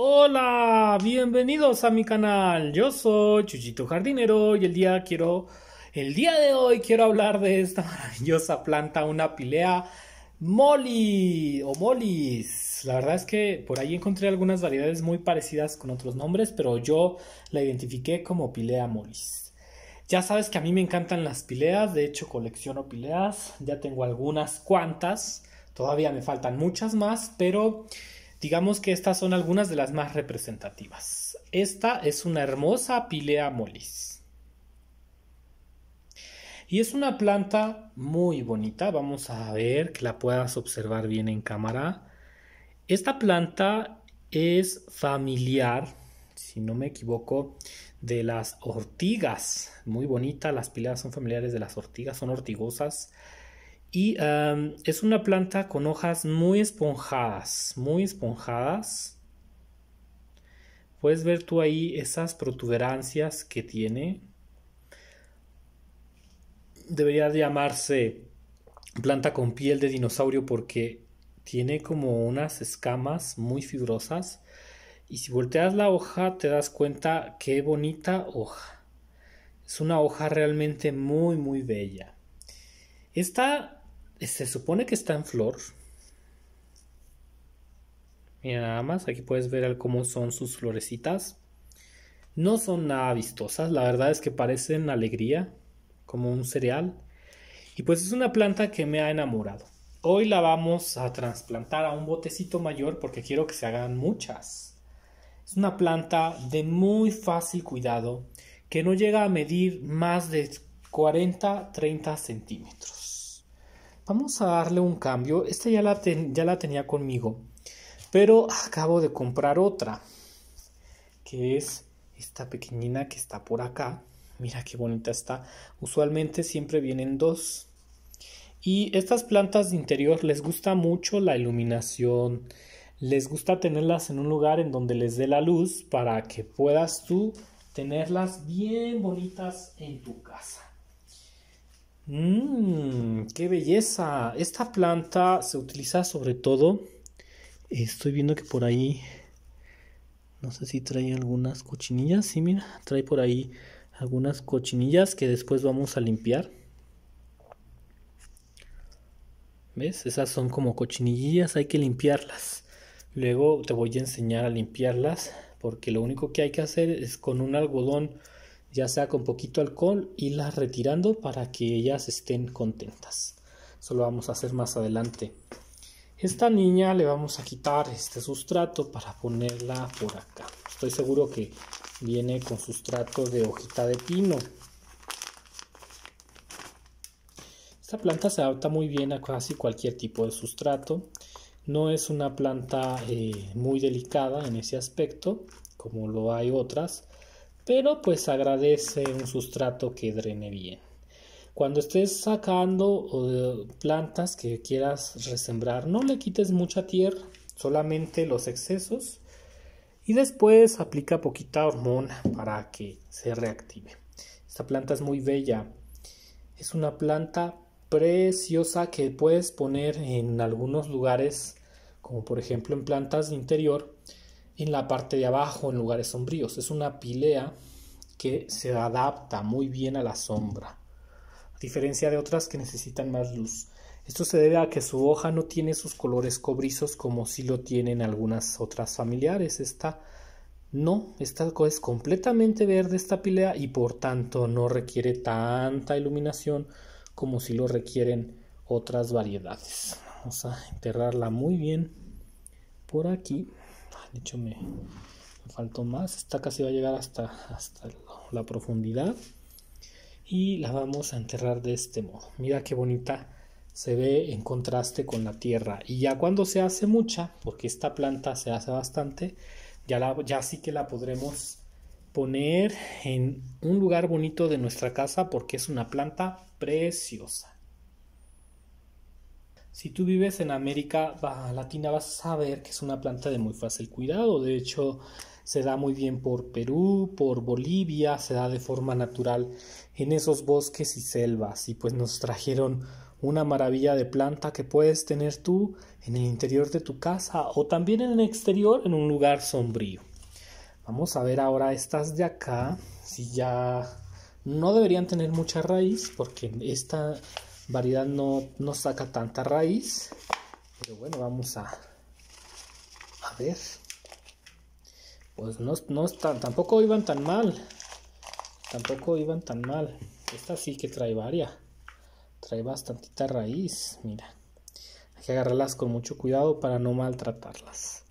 Hola, bienvenidos a mi canal. Yo soy Chuchito Jardinero y el día quiero el día de hoy quiero hablar de esta maravillosa planta, una pilea molly o molis. La verdad es que por ahí encontré algunas variedades muy parecidas con otros nombres, pero yo la identifiqué como pilea molis. Ya sabes que a mí me encantan las pileas, de hecho colecciono pileas, ya tengo algunas cuantas, todavía me faltan muchas más, pero Digamos que estas son algunas de las más representativas. Esta es una hermosa Pilea molis. Y es una planta muy bonita. Vamos a ver que la puedas observar bien en cámara. Esta planta es familiar, si no me equivoco, de las ortigas. Muy bonita, las pileas son familiares de las ortigas, son ortigosas. Y es una planta con hojas muy esponjadas, muy esponjadas. Puedes ver tú ahí esas protuberancias que tiene. Debería llamarse planta con piel de dinosaurio porque tiene como unas escamas muy fibrosas. Y si volteas la hoja te das cuenta qué bonita hoja. Es una hoja realmente muy muy bella. Esta se supone que está en flor. Mira nada más, aquí puedes ver cómo son sus florecitas. No son nada vistosas, la verdad es que parecen alegría, como un cereal. Y pues es una planta que me ha enamorado. Hoy la vamos a trasplantar a un botecito mayor porque quiero que se hagan muchas. Es una planta de muy fácil cuidado que no llega a medir más de 40-30 centímetros vamos a darle un cambio. Esta ya la, ya la tenía conmigo, pero acabo de comprar otra, que es esta pequeñina que está por acá. Mira qué bonita está. Usualmente siempre vienen dos. Y estas plantas de interior les gusta mucho la iluminación. Les gusta tenerlas en un lugar en donde les dé la luz para que puedas tú tenerlas bien bonitas en tu casa. Mmm, qué belleza. Esta planta se utiliza sobre todo. Estoy viendo que por ahí. No sé si trae algunas cochinillas. Sí, mira, trae por ahí algunas cochinillas que después vamos a limpiar. ¿Ves? Esas son como cochinillas, hay que limpiarlas. Luego te voy a enseñar a limpiarlas porque lo único que hay que hacer es con un algodón ya sea con poquito alcohol, y las retirando para que ellas estén contentas. Eso lo vamos a hacer más adelante. Esta niña le vamos a quitar este sustrato para ponerla por acá. Estoy seguro que viene con sustrato de hojita de pino. Esta planta se adapta muy bien a casi cualquier tipo de sustrato. No es una planta eh, muy delicada en ese aspecto, como lo hay otras pero pues agradece un sustrato que drene bien. Cuando estés sacando plantas que quieras resembrar, no le quites mucha tierra, solamente los excesos y después aplica poquita hormona para que se reactive. Esta planta es muy bella, es una planta preciosa que puedes poner en algunos lugares, como por ejemplo en plantas de interior, en la parte de abajo, en lugares sombríos. Es una pilea que se adapta muy bien a la sombra, a diferencia de otras que necesitan más luz. Esto se debe a que su hoja no tiene sus colores cobrizos como si lo tienen algunas otras familiares. Esta no, esta es completamente verde esta pilea y por tanto no requiere tanta iluminación como si lo requieren otras variedades. Vamos a enterrarla muy bien por aquí de hecho me, faltó más, esta casi va a llegar hasta, la profundidad y la vamos a enterrar de este modo. Mira qué bonita se ve en contraste con la tierra. Y ya cuando se hace mucha, porque esta planta se hace bastante, ya, la, ya sí que la podremos poner en un lugar bonito de nuestra casa porque es una planta preciosa. Si tú vives en América Latina vas a saber que es una planta de muy fácil cuidado. De hecho, se da muy bien por Perú, por Bolivia, se da de forma natural en esos bosques y selvas. Y pues nos trajeron una maravilla de planta que puedes tener tú en el interior de tu casa o también en el exterior en un lugar sombrío. Vamos a ver ahora estas de acá, si ya no deberían tener mucha raíz porque esta variedad no, no saca tanta raíz. Pero bueno, vamos a, a ver. Pues no, no están, tampoco iban tan mal. Tampoco iban tan mal. Esta sí que trae varias. Trae bastantita raíz. Mira. Hay que agarrarlas con mucho cuidado para no maltratarlas.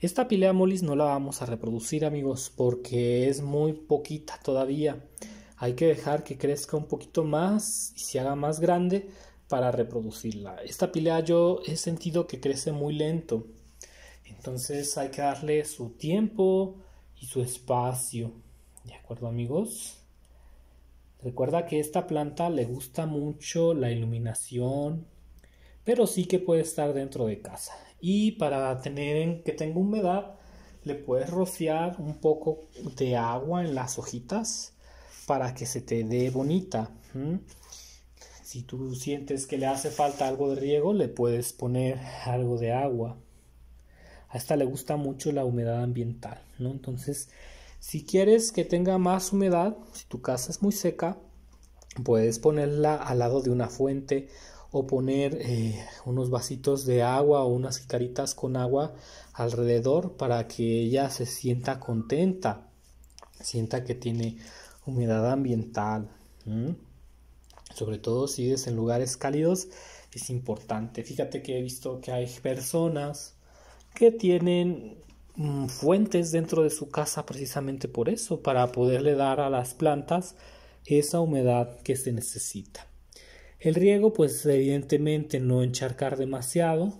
Esta pilea molis no la vamos a reproducir amigos porque es muy poquita todavía. Hay que dejar que crezca un poquito más y se haga más grande para reproducirla. Esta pilea yo he sentido que crece muy lento. Entonces hay que darle su tiempo y su espacio. ¿De acuerdo amigos? Recuerda que esta planta le gusta mucho la iluminación, pero sí que puede estar dentro de casa. Y para tener que tenga humedad, le puedes rociar un poco de agua en las hojitas para que se te dé bonita. Si tú sientes que le hace falta algo de riego, le puedes poner algo de agua. A esta le gusta mucho la humedad ambiental, ¿no? Entonces, si quieres que tenga más humedad, si tu casa es muy seca, puedes ponerla al lado de una fuente o poner eh, unos vasitos de agua o unas caritas con agua alrededor para que ella se sienta contenta, sienta que tiene humedad ambiental. Sobre todo si es en lugares cálidos, es importante. Fíjate que he visto que hay personas que tienen mm, fuentes dentro de su casa precisamente por eso, para poderle dar a las plantas esa humedad que se necesita. El riego, pues evidentemente no encharcar demasiado,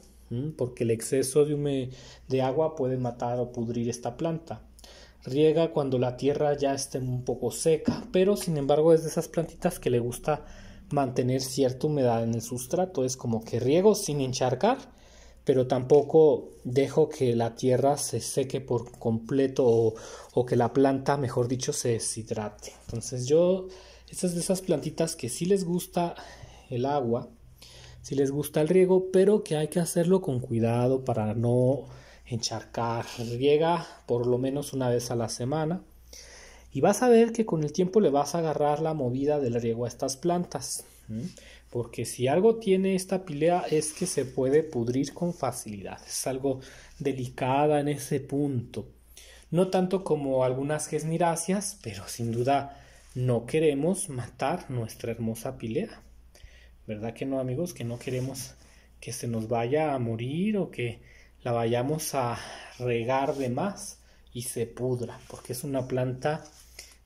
porque el exceso de agua puede matar o pudrir esta planta riega cuando la tierra ya esté un poco seca, pero sin embargo es de esas plantitas que le gusta mantener cierta humedad en el sustrato, es como que riego sin encharcar, pero tampoco dejo que la tierra se seque por completo o, que la planta, mejor dicho, se deshidrate. Entonces yo, estas de esas plantitas que sí les gusta el agua, si les gusta el riego, pero que hay que hacerlo con cuidado para no encharcar riega por lo menos una vez a la semana y vas a ver que con el tiempo le vas a agarrar la movida del riego a estas plantas porque si algo tiene esta pilea es que se puede pudrir con facilidad es algo delicada en ese punto no tanto como algunas gesmiráceas pero sin duda no queremos matar nuestra hermosa pilea verdad que no amigos que no queremos que se nos vaya a morir o que la vayamos a regar de más y se pudra, porque es una planta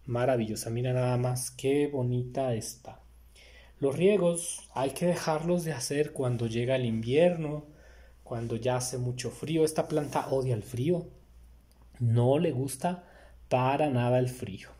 maravillosa. Mira nada más qué bonita está. Los riegos hay que dejarlos de hacer cuando llega el invierno, cuando ya hace mucho frío. Esta planta odia el frío. No le gusta para nada el frío.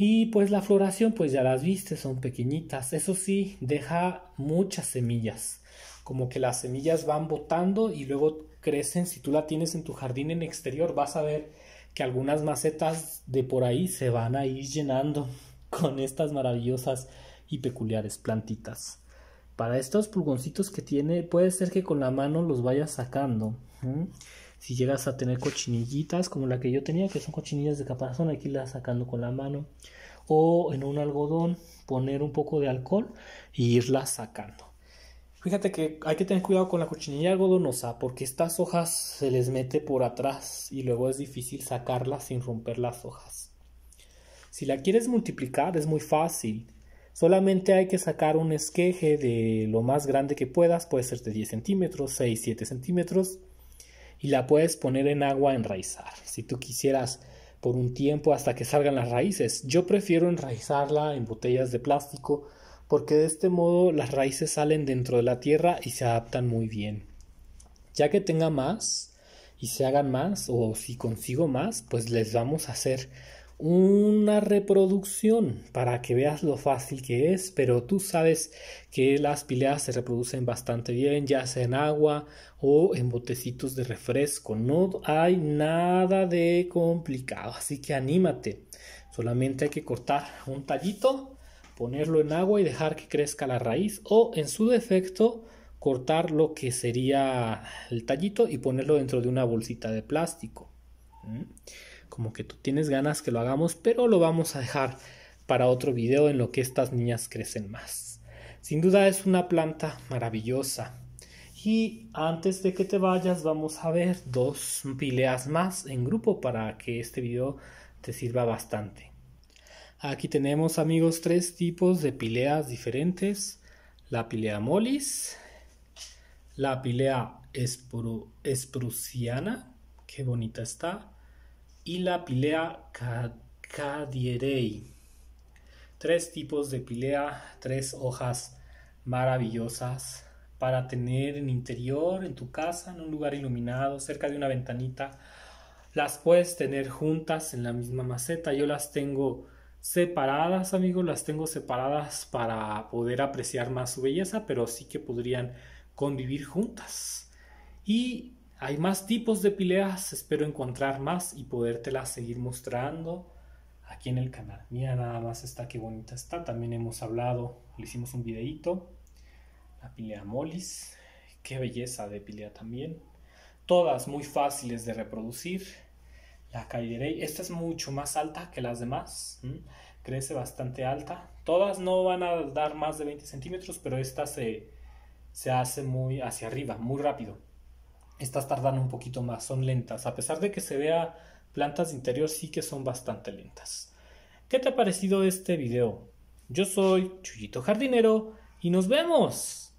Y pues la floración, pues ya las viste, son pequeñitas. Eso sí, deja muchas semillas. Como que las semillas van botando y luego crecen. Si tú la tienes en tu jardín en exterior, vas a ver que algunas macetas de por ahí se van a ir llenando con estas maravillosas y peculiares plantitas. Para estos pulgoncitos que tiene, puede ser que con la mano los vayas sacando. Si llegas a tener cochinillitas como la que yo tenía, que son cochinillas de caparazón, aquí irlas sacando con la mano. O en un algodón poner un poco de alcohol e irlas sacando. Fíjate que hay que tener cuidado con la cochinilla algodonosa porque estas hojas se les mete por atrás y luego es difícil sacarlas sin romper las hojas. Si la quieres multiplicar es muy fácil. Solamente hay que sacar un esqueje de lo más grande que puedas, puede ser de 10 centímetros, 6, 7 centímetros y la puedes poner en agua a enraizar, si tú quisieras por un tiempo hasta que salgan las raíces. Yo prefiero enraizarla en botellas de plástico porque de este modo las raíces salen dentro de la tierra y se adaptan muy bien. Ya que tenga más y se hagan más o si consigo más, pues les vamos a hacer una reproducción para que veas lo fácil que es, pero tú sabes que las pileas se reproducen bastante bien, ya sea en agua o en botecitos de refresco. No hay nada de complicado, así que anímate. Solamente hay que cortar un tallito, ponerlo en agua y dejar que crezca la raíz o en su defecto cortar lo que sería el tallito y ponerlo dentro de una bolsita de plástico. ¿Mm? como que tú tienes ganas que lo hagamos, pero lo vamos a dejar para otro video en lo que estas niñas crecen más. Sin duda es una planta maravillosa. Y antes de que te vayas vamos a ver dos pileas más en grupo para que este video te sirva bastante. Aquí tenemos amigos tres tipos de pileas diferentes. La pilea molis, la pilea esprusiana. Qué bonita está y la pilea cadierei. Tres tipos de pilea, tres hojas maravillosas para tener en interior, en tu casa, en un lugar iluminado, cerca de una ventanita. Las puedes tener juntas en la misma maceta. Yo las tengo separadas, amigos, las tengo separadas para poder apreciar más su belleza, pero sí que podrían convivir juntas. Y hay más tipos de pileas, espero encontrar más y podértelas seguir mostrando aquí en el canal. Mira nada más está, que bonita está. También hemos hablado, le hicimos un videito. La pilea molis, qué belleza de pilea también. Todas muy fáciles de reproducir. La caiderey, esta es mucho más alta que las demás. Crece bastante alta. Todas no van a dar más de 20 centímetros, pero esta se hace muy hacia arriba, muy rápido estas tardan un poquito más, son lentas. A pesar de que se vea plantas de interior, sí que son bastante lentas. ¿Qué te ha parecido este video? Yo soy Chuyito Jardinero y nos vemos.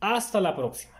Hasta la próxima.